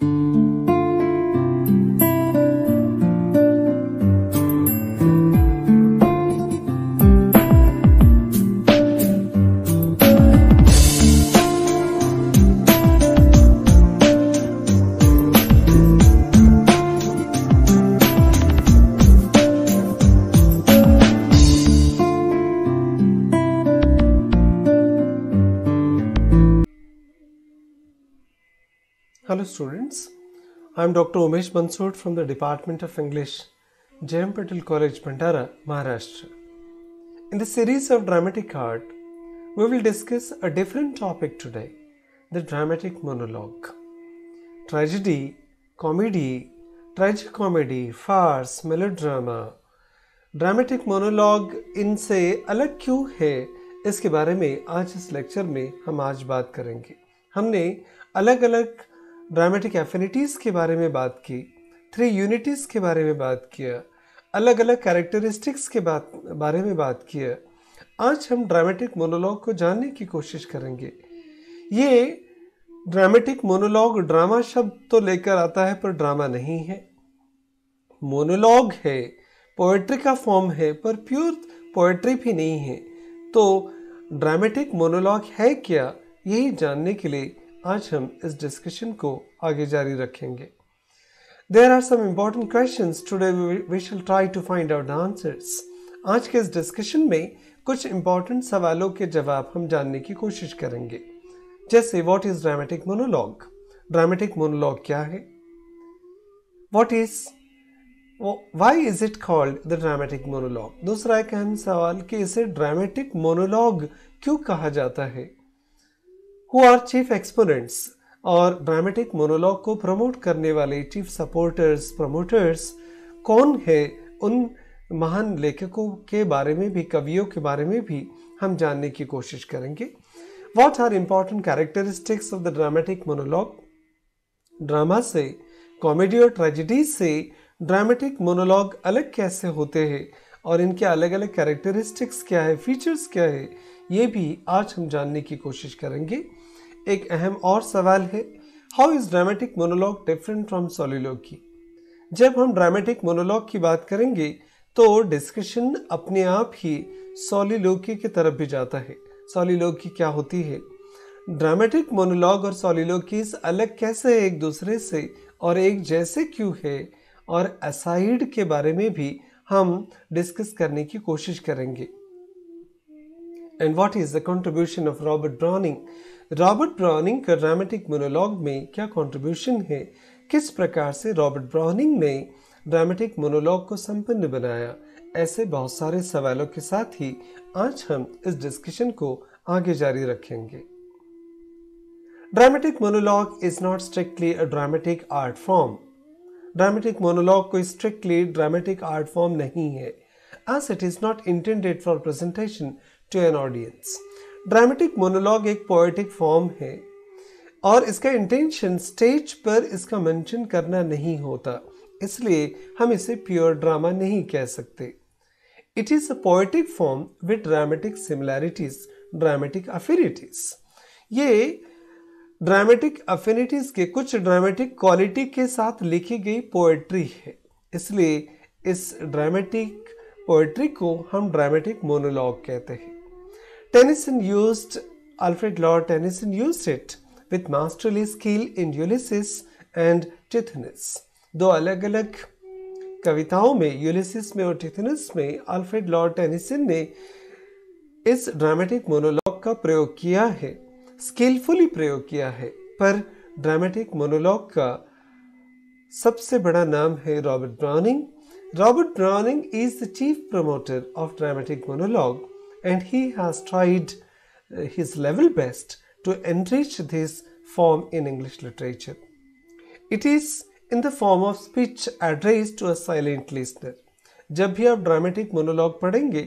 you. Hello students, I am Dr. Umesh Mansood from the Department of English, J.M. Patel College, Bandara, Maharashtra. In the series of dramatic art, we will discuss a different topic today, the dramatic monologue. Tragedy, comedy, tragicomedy farce melodrama dramatic monologue इनसे अलग क्यों है इसके बारे में आज इस lecture में हम आज बात करेंगे हमने अलग अलग ड्रामेटिक एफिनिटीज़ के बारे में बात की थ्री यूनिटीज़ के बारे में बात किया अलग अलग कैरेक्टरिस्टिक्स के बात बारे में बात किया आज हम ड्रामेटिक मोनोलॉग को जानने की कोशिश करेंगे ये ड्रामेटिक मोनोलॉग ड्रामा शब्द तो लेकर आता है पर ड्रामा नहीं है मोनोलॉग है पोएट्री का फॉर्म है पर प्योर पोएट्री भी नहीं है तो ड्रामेटिक मोनोलॉग है क्या यही जानने के लिए आज हम इस डिस्कशन को आगे जारी रखेंगे there are some important question today we shall try to find out answers आज के इस डिस्कशन में कुछ इम्पॉर्टेंट सवालों के जवाब हम जानने की कोशिश करेंगे जैसे what is dramatic monologue dramatic monologue क्या है what is why is it called the dramatic monologue दूसरा एक अहम सवाल कि इसे ड्रामेटिक मोनोलॉग क्यों कहा जाता है हु आर चीफ एक्सपोनेंट्स और ड्रामेटिक मोनोलॉग को प्रमोट करने वाले चीफ सपोर्टर्स प्रमोटर्स कौन है उन महान लेखकों के बारे में भी कवियों के बारे में भी हम जानने की कोशिश करेंगे what are important characteristics of the dramatic monologue drama से कॉमेडी और ट्रेजिडी से ड्रामेटिक मोनोलॉग अलग कैसे होते हैं और इनके अलग अलग कैरेक्टरिस्टिक्स क्या है फीचर्स क्या है ये भी आज हम जानने की कोशिश करेंगे एक अहम और सवाल है how is dramatic monologue different from soliloquy की जब हम ड्रामेटिक मोनोलॉग की बात करेंगे तो डिस्कशन अपने आप ही सोलिलोकी की तरफ भी जाता है सोलिलोकी क्या होती है ड्रामेटिक मोनोलॉग और सोलिलोकीस अलग कैसे है एक दूसरे से और एक जैसे क्यों है और असाइड के बारे में भी हम डिस्कस करने की कोशिश करेंगे and what is the contribution of Robert Browning Robert Browning का ड्रामेटिक मोनोलॉग में क्या कॉन्ट्रीब्यूशन है किस प्रकार से रॉबर्ट ब्राउनिंग ने ड्रामेटिक मोनोलॉग को संपन्न बनाया ऐसे बहुत सारे सवालों के साथ ही आज हम इस डिस्कशन को आगे जारी रखेंगे dramatic monologue is not strictly a dramatic art form dramatic monologue कोई स्ट्रिक्टली ड्रामेटिक आर्ट फॉर्म नहीं है as it is not intended for presentation to an audience dramatic monologue एक पोएटिक फॉर्म है और इसका इंटेंशन स्टेज पर इसका mention करना नहीं होता इसलिए हम इसे प्योर ड्रामा नहीं कह सकते it is a poetic form with dramatic similarities dramatic affinities ये ड्रामेटिक अफिनिटीज के कुछ ड्रामेटिक क्वालिटी के साथ लिखी गई पोएट्री है इसलिए इस ड्रामेटिक पोएट्री को हम ड्रामेटिक मोनोलॉग कहते हैं Tennyson used, Alfred Lord Tennyson used it with masterly skill in Ulysses and Tithonus. दो अलग अलग कविताओं में यूलिसिस में और टिथनस में अल्फ्रेड लॉर्ड टेनिसन ने इस ड्रामेटिक मोनोलॉग का प्रयोग किया है स्किलफुली प्रयोग किया है पर ड्रामेटिक मोनोलॉग का सबसे बड़ा नाम है Robert Browning Robert Browning is the chief promoter of dramatic monologue and he has tried his level best to enrich this form in English literature. It is in the form of speech addressed to a silent listener. जब भी आप dramatic monologue पढ़ेंगे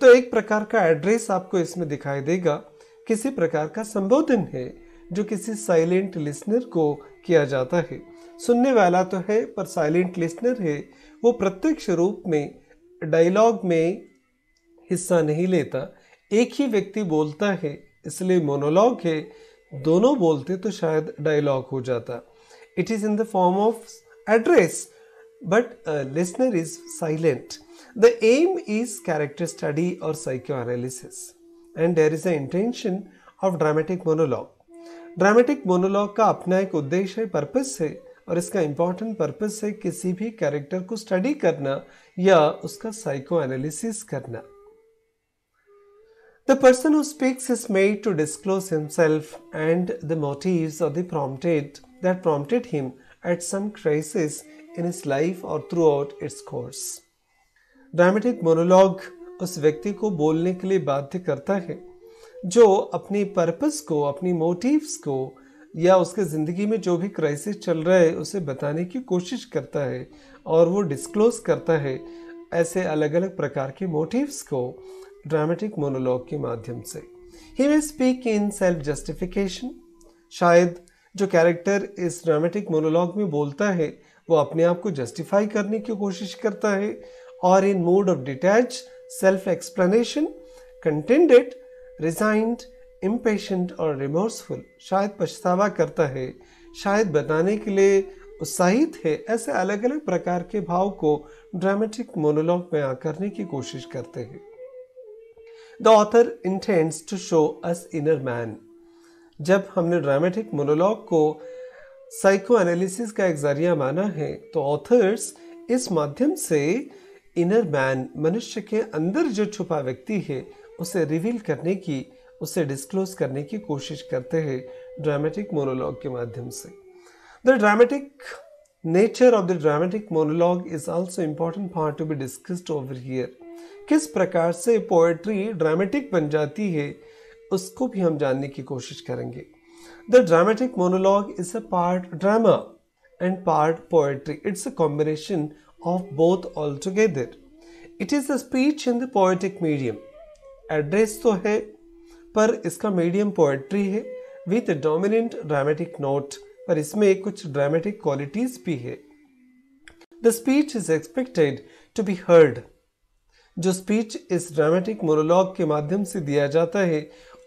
तो एक प्रकार का address आपको इसमें दिखाई देगा किसी प्रकार का संबोधन है जो किसी साइलेंट लिसनर को किया जाता है सुनने वाला तो है पर साइलेंट लिसनर है वो प्रत्यक्ष रूप में डायलॉग में हिस्सा नहीं लेता एक ही व्यक्ति बोलता है इसलिए मोनोलॉग है दोनों बोलते तो शायद डायलॉग हो जाता it is in the form of address but listener is silent the aim is character study और psychoanalysis and there is a intention of dramatic monologue dramatic monologue का अपना एक उद्देश्य है पर्पस है और इसका इम्पॉर्टेंट पर्पस है किसी भी कैरेक्टर को स्टडी करना या उसका साइको एनालिसिस करना The person who speaks is made to disclose himself and the motives or the prompted that prompted him at some crisis in his life or throughout its course. Dramatic monologue उस व्यक्ति को बोलने के लिए बाध्य करता है जो अपनी पर्पस को अपनी मोटिव्स को या उसके ज़िंदगी में जो भी क्राइसिस चल रहा है उसे बताने की कोशिश करता है और वो डिस्क्लोज करता है ऐसे अलग अलग प्रकार के मोटिव्स को ड्रामेटिक मोनोलॉग के माध्यम से he will speak in self justification शायद जो कैरेक्टर इस ड्रामेटिक मोनोलॉग में बोलता है वो अपने आप को जस्टिफाई करने की कोशिश करता है और in mode of detach self explanation contended resigned impatient और रिमोर्सफुल शायद पछतावा करता है शायद बताने के लिए उत्साहित है ऐसे अलग अलग प्रकार के भाव को ड्रामेटिक मोनोलॉग में आकरने की कोशिश करते हैं the author intents to show us inner man जब हमने ड्रामेटिक मोनोलॉग को साइको एनालिसिस का एक जरिया माना है तो ऑथर्स इस माध्यम से इनर मैन मनुष्य के अंदर जो छुपा व्यक्ति है उसे रिवील करने की उसे डिस्क्लोज करने की कोशिश करते हैं ड्रामेटिक मोनोलॉग के माध्यम से the dramatic nature of the dramatic monologue is also important part to be discussed over here किस प्रकार से पोएट्री ड्रामेटिक बन जाती है उसको भी हम जानने की कोशिश करेंगे the dramatic monologue is a part drama and part poetry it's a combination of both all together it is a speech in the poetic medium address तो है पर इसका मीडियम पोएट्री है विथ डोमिनेंट ड्रामेटिक नोट पर इसमें कुछ dramatic qualities भी है the speech is expected to be heard जो स्पीच इस ड्रामेटिक मोनोलॉग के माध्यम से दिया जाता है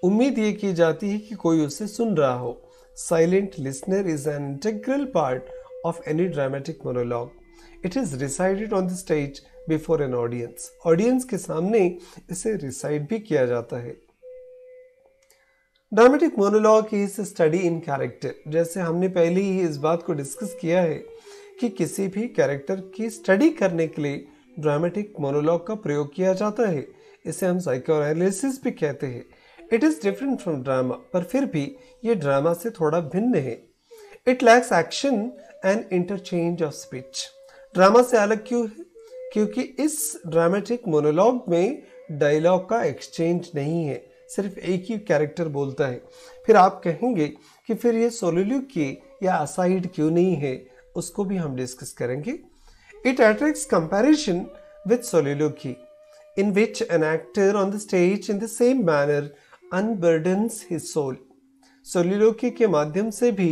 उम्मीद ये की जाती है कि कोई उसे सुन रहा हो silent listener is an integral part of any dramatic monologue it is recited on the stage before an audience audience के सामने इसे रिसाइड भी किया जाता है dramatic monologue is study in character जैसे हमने पहले ही इस बात को डिस्कस किया है कि किसी भी कैरेक्टर की स्टडी करने के लिए ड्रामेटिक मोनोलॉग का प्रयोग किया जाता है इसे हम साइकोलिस भी कहते हैं it is different from drama पर फिर भी ये ड्रामा से थोड़ा भिन्न है it lacks action and interchange of speech drama से अलग क्यों है क्योंकि इस ड्रामेटिक मोनोलॉग में डायलॉग का एक्सचेंज नहीं है सिर्फ एक ही कैरेक्टर बोलता है फिर आप कहेंगे कि फिर ये सोलोल्यू की या असाइड क्यों नहीं है उसको भी हम डिस्कस करेंगे It attracts comparison with soliloquy, in which an actor on the stage in the same manner unburdens his soul. सोलिलोकी के माध्यम से भी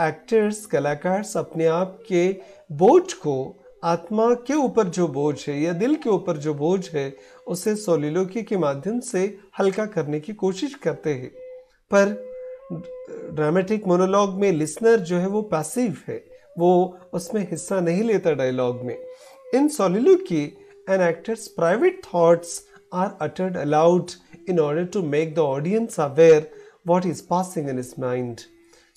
एक्टर्स कलाकार अपने आप के बोझ को आत्मा के ऊपर जो बोझ है या दिल के ऊपर जो बोझ है उसे सोलिलोकी के माध्यम से हल्का करने की कोशिश करते हैं पर ड्रामेटिक मोनोलॉग में लिसनर जो है वो पैसिव है वो उसमें हिस्सा नहीं लेता डायलॉग में इन की an actor's private thoughts are uttered aloud in order to make the audience aware what is passing in his mind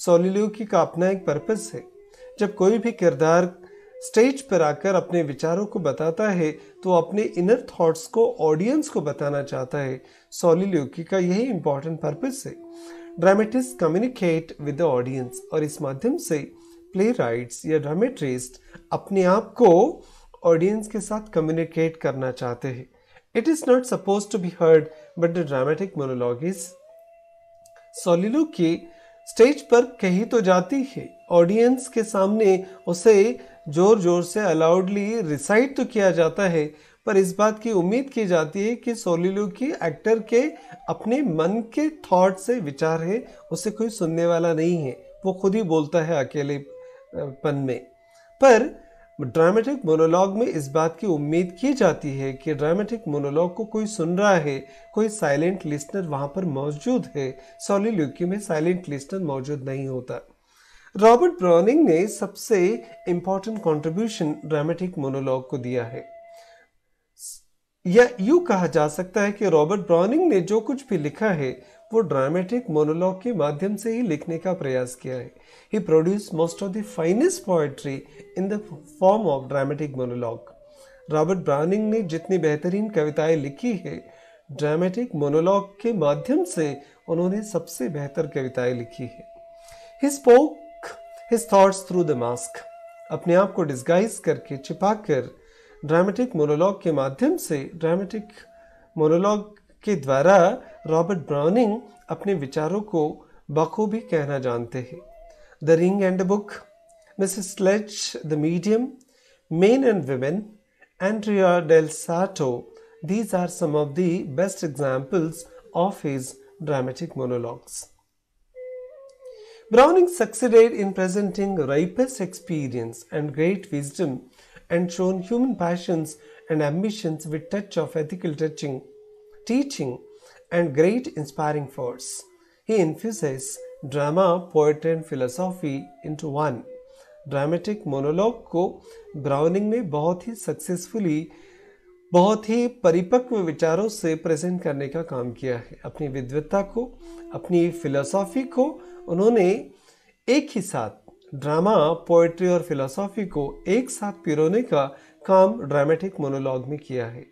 soliloquy का अपना एक पर्पज है जब कोई भी किरदार स्टेज पर आकर अपने विचारों को बताता है तो अपने इनर थॉट्स को ऑडियंस को बताना चाहता है सोलिलोकी का यही इम्पोर्टेंट पर्पज है dramatist communicate with the audience और इस माध्यम से प्लेराइट्स या ड्रामेट्रिस्ट अपने आप को ऑडियंस के साथ कम्युनिकेट करना चाहते हैं it is not suppose to be heard but the dramatic monologue is soliloquy के स्टेज पर कही तो जाती है ऑडियंस के सामने उसे जोर जोर से अलाउडली रिसाइट तो किया जाता है पर इस बात की उम्मीद की जाती है कि सोलिलो की एक्टर के अपने मन के थॉट से विचार है उसे कोई सुनने वाला नहीं है वो खुद ही बोलता है अकेले पन में पर ड्रामेटिक मोनोलॉग में इस बात की उम्मीद की जाती है कि ड्रामेटिक मोनोलॉग को कोई सुन रहा है कोई साइलेंट लिस्नर वहाँ पर मौजूद है सॉलिल्यूकी में साइलेंट लिस्नर मौजूद नहीं होता रॉबर्ट ब्राउनिंग ने सबसे इम्पॉर्टेंट कंट्रीब्यूशन ड्रामेटिक मोनोलॉग को दिया है या यू कहा जा सकता है कि रॉबर्ट ब्राउनिंग ने जो कुछ भी लिखा है वो ड्रामेटिक मोनोलॉग के माध्यम से ही लिखने का प्रयास किया है he produce most of the finest poetry in the form of dramatic monologue Robert Browning ने जितनी बेहतरीन कविताएं लिखी है ड्रामेटिक मोनोलॉग के माध्यम से उन्होंने सबसे बेहतर कविताएं लिखी है he spoke his thoughts through the mask अपने आप को डिस्गाइज करके छिपाकर ड्रामेटिक मोनोलॉग के माध्यम से ड्रामेटिक मोनोलॉग के द्वारा Robert Browning, अपने विचारों को बखूबी कहना जानते हैं the ring and book Mrs Sludge the medium men and women Andrea del Sarto, these are some of the best examples of his dramatic monologues. Browning succeeded in presenting ripest experience and great wisdom and shown human passions and ambitions with touch of ethical touching, teaching and great inspiring force. He infuses drama, poetry, and philosophy into one. Dramatic monologue को Browning ने बहुत ही successfully बहुत ही परिपक्व विचारों से present करने का काम किया है अपनी विद्वत्ता को अपनी फिलोसॉफी को उन्होंने एक ही साथ ड्रामा पोएट्री और फिलोसॉफी को एक साथ पिरोने का काम ड्रामेटिक मोनोलॉग में किया है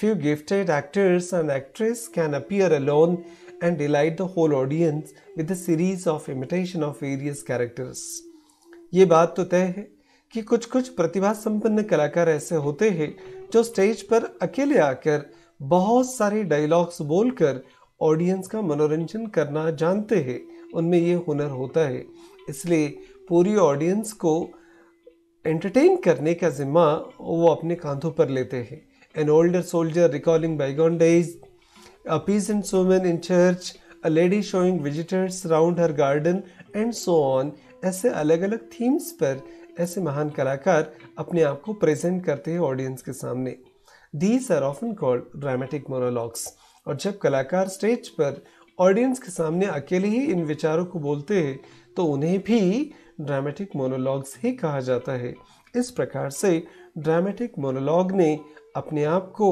Few gifted actors and actresses can appear alone and delight the whole audience with a series of imitation of various characters. ये बात तो तय है कि कुछ कुछ प्रतिभा संपन्न कलाकार ऐसे होते हैं जो स्टेज पर अकेले आकर बहुत सारे डायलॉग्स बोलकर ऑडियंस का मनोरंजन करना जानते हैं उनमें ये हुनर होता है इसलिए पूरी ऑडियंस को एंटरटेन करने का जिम्मा वो अपने कांधों पर लेते हैं an older soldier recalling bygone days, a peasant woman in church, a lady showing visitors round her garden, and so on. ऐसे अलग अलग थीम्स पर ऐसे महान कलाकार अपने आप को प्रेजेंट करते हैं ऑडियंस के सामने these are often called dramatic monologues और जब कलाकार स्टेज पर ऑडियंस के सामने अकेले ही इन विचारों को बोलते हैं तो उन्हें भी ड्रामेटिक मोनोलॉग्स ही कहा जाता है इस प्रकार से ड्रामेटिक मोनोलॉग ने अपने आप को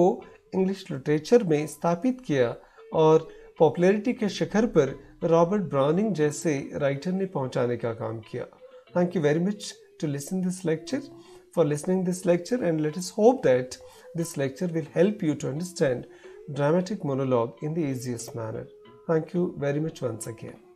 इंग्लिश लिटरेचर में स्थापित किया और पॉपुलैरिटी के शिखर पर रॉबर्ट ब्राउनिंग जैसे राइटर ने पहुंचाने का काम किया thank you very much to listen this lecture for listening this lecture and let us hope that this lecture will help you to understand dramatic monologue in the easiest manner thank you very much once again